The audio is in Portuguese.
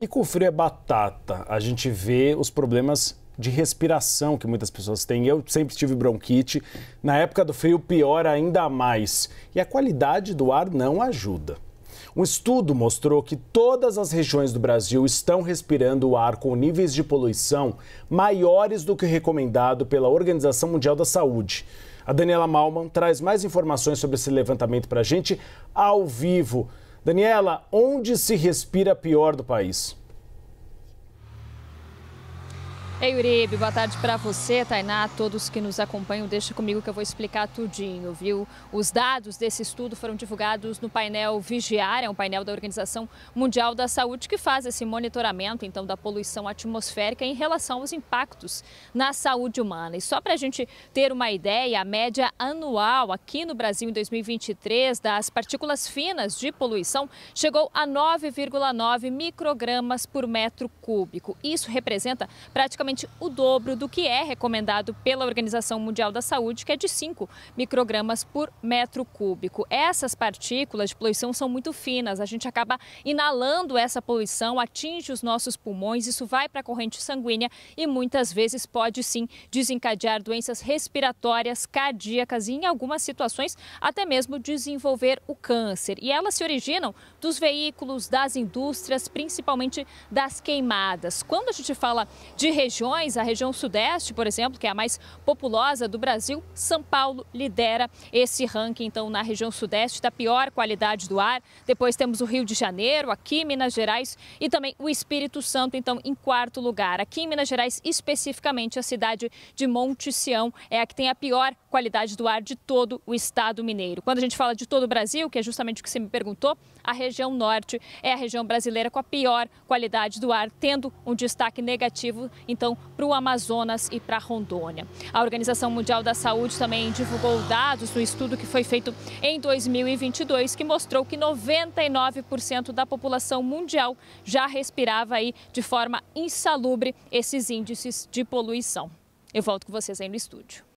E com frio é batata. A gente vê os problemas de respiração que muitas pessoas têm. Eu sempre tive bronquite. Na época do frio, pior ainda mais. E a qualidade do ar não ajuda. Um estudo mostrou que todas as regiões do Brasil estão respirando o ar com níveis de poluição maiores do que o recomendado pela Organização Mundial da Saúde. A Daniela Malman traz mais informações sobre esse levantamento para a gente ao vivo. Daniela, onde se respira pior do país? Ei, Uribe, boa tarde para você, Tainá, todos que nos acompanham. Deixa comigo que eu vou explicar tudinho, viu? Os dados desse estudo foram divulgados no painel Vigiar, é um painel da Organização Mundial da Saúde que faz esse monitoramento, então, da poluição atmosférica em relação aos impactos na saúde humana. E só para a gente ter uma ideia, a média anual aqui no Brasil em 2023 das partículas finas de poluição chegou a 9,9 microgramas por metro cúbico. Isso representa praticamente praticamente o dobro do que é recomendado pela Organização Mundial da Saúde, que é de 5 microgramas por metro cúbico. Essas partículas de poluição são muito finas, a gente acaba inalando essa poluição, atinge os nossos pulmões, isso vai para a corrente sanguínea e muitas vezes pode sim desencadear doenças respiratórias, cardíacas e, em algumas situações, até mesmo desenvolver o câncer. E elas se originam dos veículos, das indústrias, principalmente das queimadas. Quando a gente fala de região, regiões, a região sudeste, por exemplo, que é a mais populosa do Brasil, São Paulo lidera esse ranking. Então, na região sudeste, da pior qualidade do ar. Depois temos o Rio de Janeiro, aqui Minas Gerais e também o Espírito Santo, então, em quarto lugar. Aqui em Minas Gerais, especificamente, a cidade de Monte Sião é a que tem a pior qualidade do ar de todo o estado mineiro. Quando a gente fala de todo o Brasil, que é justamente o que você me perguntou, a região norte é a região brasileira com a pior qualidade do ar, tendo um destaque negativo, então, para o Amazonas e para Rondônia. A Organização Mundial da Saúde também divulgou dados do estudo que foi feito em 2022, que mostrou que 99% da população mundial já respirava aí de forma insalubre esses índices de poluição. Eu volto com vocês aí no estúdio.